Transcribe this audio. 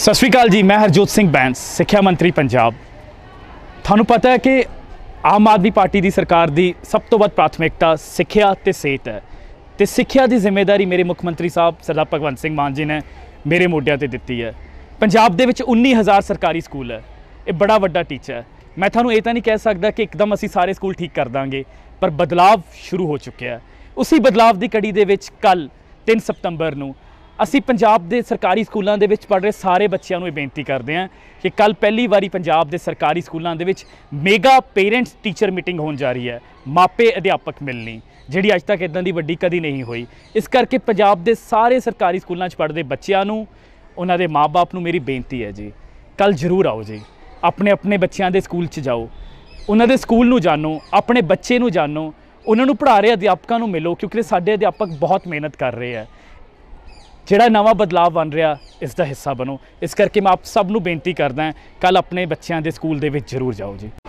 ਸਤਿ ਸ਼੍ਰੀ ਅਕਾਲ ਜੀ ਮੈਂ ਹਰਜੋਤ ਸਿੰਘ ਬੈਂਸ ਸਿੱਖਿਆ ਮੰਤਰੀ ਪੰਜਾਬ ਤੁਹਾਨੂੰ ਪਤਾ ਹੈ ਕਿ ਆਮ ਆਦਮੀ ਪਾਰਟੀ ਦੀ ਸਰਕਾਰ ਦੀ ਸਭ ਤੋਂ ਵੱਧ ਪ੍ਰਾਥਮਿਕਤਾ ਸਿੱਖਿਆ ਤੇ ਸਿਹਤ ਹੈ ਤੇ ਸਿੱਖਿਆ ਦੀ ਜ਼ਿੰਮੇਵਾਰੀ ਮੇਰੇ ਮੁੱਖ ਮੰਤਰੀ ਸਾਹਿਬ ਸਰਦਾਰ ਭਗਵੰਤ ਸਿੰਘ ਮਾਨ ਜੀ ਨੇ ਮੇਰੇ ਮੋਢਿਆਂ ਤੇ ਦਿੱਤੀ ਹੈ ਪੰਜਾਬ ਦੇ ਵਿੱਚ 19000 ਸਰਕਾਰੀ ਸਕੂਲ ਹੈ ਇਹ ਬੜਾ ਵੱਡਾ ਟੀਚਾ ਹੈ ਮੈਂ ਤੁਹਾਨੂੰ ਇਹ ਤਾਂ ਨਹੀਂ ਕਹਿ ਸਕਦਾ ਕਿ ਇੱਕਦਮ ਅਸੀਂ ਸਾਰੇ ਸਕੂਲ ਠੀਕ ਕਰ ਦਾਂਗੇ ਪਰ ਬਦਲਾਅ ਸ਼ੁਰੂ ਹੋ ਚੁੱਕਿਆ ਹੈ ਉਸੇ ਬਦਲਾਅ ਦੀ ਕੜੀ ਦੇ ਵਿੱਚ ਕੱਲ 3 ਸਤੰਬਰ ਨੂੰ ਅਸੀਂ ਪੰਜਾਬ ਦੇ ਸਰਕਾਰੀ ਸਕੂਲਾਂ ਦੇ ਵਿੱਚ ਪੜ੍ਹ ਰਹੇ ਸਾਰੇ ਬੱਚਿਆਂ ਨੂੰ ਇਹ ਬੇਨਤੀ ਕਰਦੇ ਹਾਂ ਕਿ ਕੱਲ ਪਹਿਲੀ ਵਾਰੀ ਪੰਜਾਬ ਦੇ ਸਰਕਾਰੀ ਸਕੂਲਾਂ ਦੇ ਵਿੱਚ ਮੇਗਾ ਪੇਰੈਂਟਸ ਟੀਚਰ ਮੀਟਿੰਗ ਹੋਣ ਜਾ ਰਹੀ ਹੈ ਮਾਪੇ ਅਧਿਆਪਕ ਮਿਲਣੀ ਜਿਹੜੀ ਅੱਜ ਤੱਕ ਇਦਾਂ ਦੀ ਵੱਡੀ ਕਦੀ ਨਹੀਂ ਹੋਈ ਇਸ ਕਰਕੇ ਪੰਜਾਬ ਦੇ ਸਾਰੇ ਸਰਕਾਰੀ ਸਕੂਲਾਂ 'ਚ ਪੜ੍ਹਦੇ ਬੱਚਿਆਂ ਨੂੰ ਉਹਨਾਂ ਦੇ ਮਾਪੇ ਨੂੰ ਮੇਰੀ ਬੇਨਤੀ ਹੈ ਜੀ ਕੱਲ ਜ਼ਰੂਰ ਆਓ ਜੀ ਆਪਣੇ ਆਪਣੇ ਬੱਚਿਆਂ ਦੇ ਸਕੂਲ 'ਚ ਜਾਓ ਉਹਨਾਂ ਦੇ ਸਕੂਲ ਨੂੰ ਜਾਣੋ ਆਪਣੇ ਬੱਚੇ ਨੂੰ ਜਾਣੋ ਉਹਨਾਂ ਨੂੰ ਪੜ੍ਹਾ ਰਹੇ ਅਧਿਆਪਕਾਂ ਨੂੰ ਮਿਲੋ ਕਿਉਂਕਿ ਸਾਡੇ ਅਧਿਆਪਕ ਬਹੁਤ ਮਿਹਨਤ ਕਰ ਰਹੇ ਆ ਜਿਹੜਾ ਨਵਾਂ ਬਦਲਾਅ ਬਣ ਰਿਹਾ ਇਸ ਦਾ ਹਿੱਸਾ ਬਣੋ ਇਸ ਕਰਕੇ ਮੈਂ ਆਪ ਸਭ ਨੂੰ ਬੇਨਤੀ ਕਰਦਾ ਕੱਲ ਆਪਣੇ ਬੱਚਿਆਂ ਦੇ ਸਕੂਲ ਦੇ ਵਿੱਚ ਜ਼ਰੂਰ ਜਾਓ ਜੀ